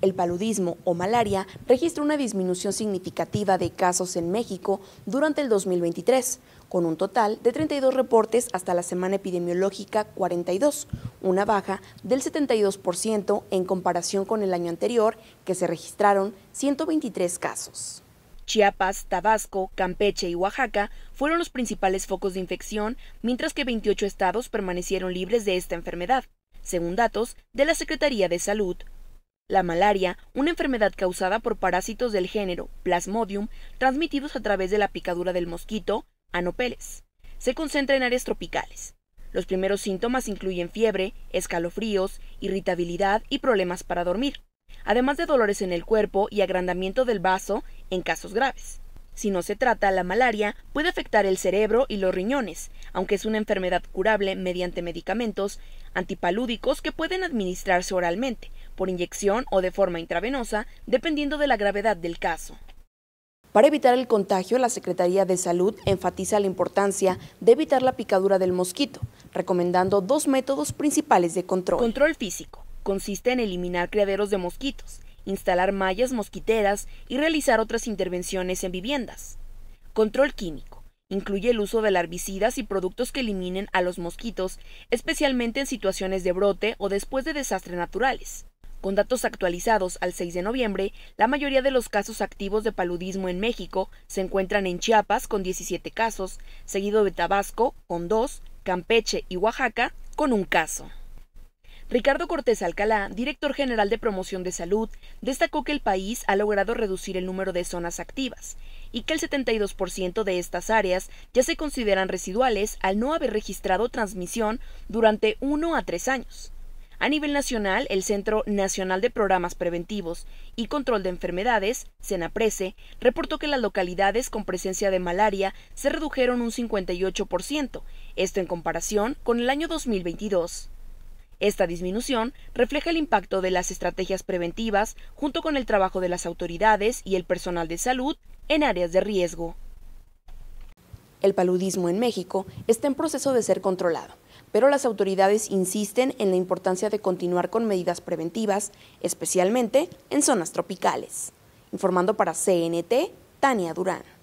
El paludismo o malaria registra una disminución significativa de casos en México durante el 2023, con un total de 32 reportes hasta la semana epidemiológica 42, una baja del 72% en comparación con el año anterior, que se registraron 123 casos. Chiapas, Tabasco, Campeche y Oaxaca fueron los principales focos de infección, mientras que 28 estados permanecieron libres de esta enfermedad, según datos de la Secretaría de Salud. La malaria, una enfermedad causada por parásitos del género Plasmodium, transmitidos a través de la picadura del mosquito Anopeles, se concentra en áreas tropicales. Los primeros síntomas incluyen fiebre, escalofríos, irritabilidad y problemas para dormir, además de dolores en el cuerpo y agrandamiento del vaso en casos graves. Si no se trata, la malaria puede afectar el cerebro y los riñones, aunque es una enfermedad curable mediante medicamentos antipalúdicos que pueden administrarse oralmente por inyección o de forma intravenosa, dependiendo de la gravedad del caso. Para evitar el contagio, la Secretaría de Salud enfatiza la importancia de evitar la picadura del mosquito, recomendando dos métodos principales de control. Control físico. Consiste en eliminar criaderos de mosquitos, instalar mallas mosquiteras y realizar otras intervenciones en viviendas. Control químico. Incluye el uso de herbicidas y productos que eliminen a los mosquitos, especialmente en situaciones de brote o después de desastres naturales. Con datos actualizados al 6 de noviembre, la mayoría de los casos activos de paludismo en México se encuentran en Chiapas con 17 casos, seguido de Tabasco con 2, Campeche y Oaxaca con un caso. Ricardo Cortés Alcalá, director general de Promoción de Salud, destacó que el país ha logrado reducir el número de zonas activas y que el 72% de estas áreas ya se consideran residuales al no haber registrado transmisión durante 1 a 3 años. A nivel nacional, el Centro Nacional de Programas Preventivos y Control de Enfermedades, CENAPRESE, reportó que las localidades con presencia de malaria se redujeron un 58%, esto en comparación con el año 2022. Esta disminución refleja el impacto de las estrategias preventivas junto con el trabajo de las autoridades y el personal de salud en áreas de riesgo. El paludismo en México está en proceso de ser controlado pero las autoridades insisten en la importancia de continuar con medidas preventivas, especialmente en zonas tropicales. Informando para CNT, Tania Durán.